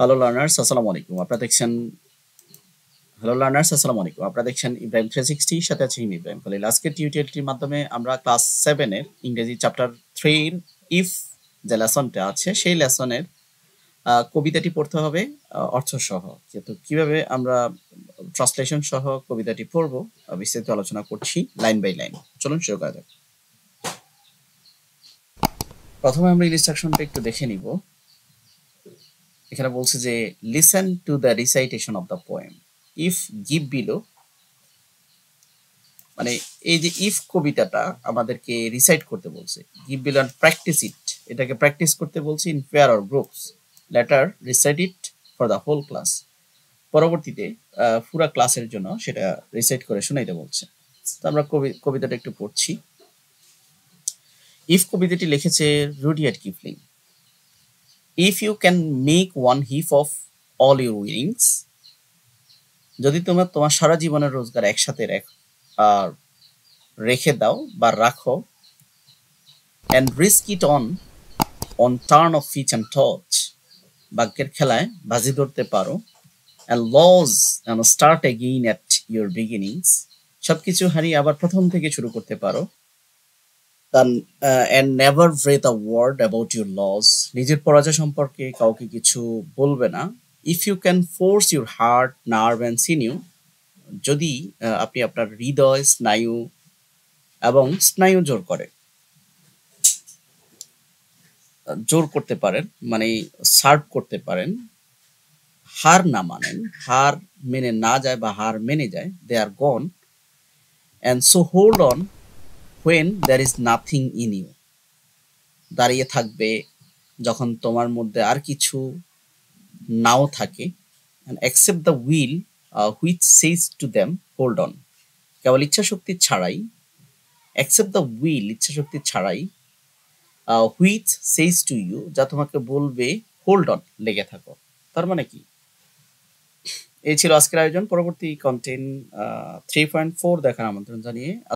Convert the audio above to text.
hello learners আসসালামু আলাইকুম আপনারা দেখছেন হ্যালো লার্নার্স আসসালামু আলাইকুম আপনারা দেখছেন ইব্রাহিম থ্রি সিক্সটি সাথে আছে হিম ইব্রাহিম ফলে আজকে টিউটোরিয়ালটির মাধ্যমে আমরা ক্লাস সেভেনের ইংরেজি চ্যাপ্টার থ্রির ইফ যে লেসনটা আছে সেই লেসনের কবিতাটি পড়তে হবে অর্থসহ যেহেতু কিভাবে আমরা ট্রান্সলেশন সহ কবিতাটি পড়ব বিস্তারিত আলোচনা করছি লাইন বাই লাইন চলুন শুরু করা যাক প্রথমে আমরা ইনস্ট্রাকশনটা একটু দেখে নিব এখানে বলছে যে listen to the recitation of the poem if give below মানে এই যে ইফ কবিতাটা আমাদেরকে রিসাইট করতে বলছে give below and practise it এটাকে প্র্যাকটিস করতে বলছে in pair or groups later recite it for the whole class পরবর্তীতে পুরা ক্লাসের জন্য সেটা রিসাইট করে শোনাইতে বলছে তো আমরা কবি কবিতাটা একটু পড়ছি ইফ কবিতাটি লিখেছে Rudyard Kipling if you can make one heap of all your winnings যদি তোমার তোমার সারা জীবনের রোজগার একসাথে রেখে দাও বা রাখো and risk it on one turn of pitch and toss বাক্যের খেলায় বাজি ধরতে পারো and lose and start again at your beginnings সব কিছু হারিয়ে আবার প্রথম থেকে শুরু করতে পারো and never breathe a word about your loss নিজের পরাজয় সম্পর্কে কাউকে কিছু বলবে না if you can force your heart nerve and sinew যদি আপনি আপনার হৃদয় স্নায়ু এবং স্নায়ু জোর করে জোর করতে পারেন মানে সার্ভ করতে পারেন হার না মানেন হার মেনে না যায় বা হার মেনে যায় they are gone and so hold on when there is nothing in you দাঁড়িয়ে থাকবে যখন তোমার মধ্যে আর কিছু নাও থাকে accept the will which says to them hold on কেবল ইচ্ছাশক্তি ছাড়াই অ্যাকসেপ্ট দ্য উইল শক্তি ছাড়াই হুইচ সেইজ টু ইউ যা তোমাকে বলবে হোল্ড অন লেগে থাকো তার মানে কি এই ছিল আজকের আয়োজন পরবর্তী কন্টেন্ট থ্রি পয়েন্ট ফোর দেখার আমন্ত্রণ জানিয়ে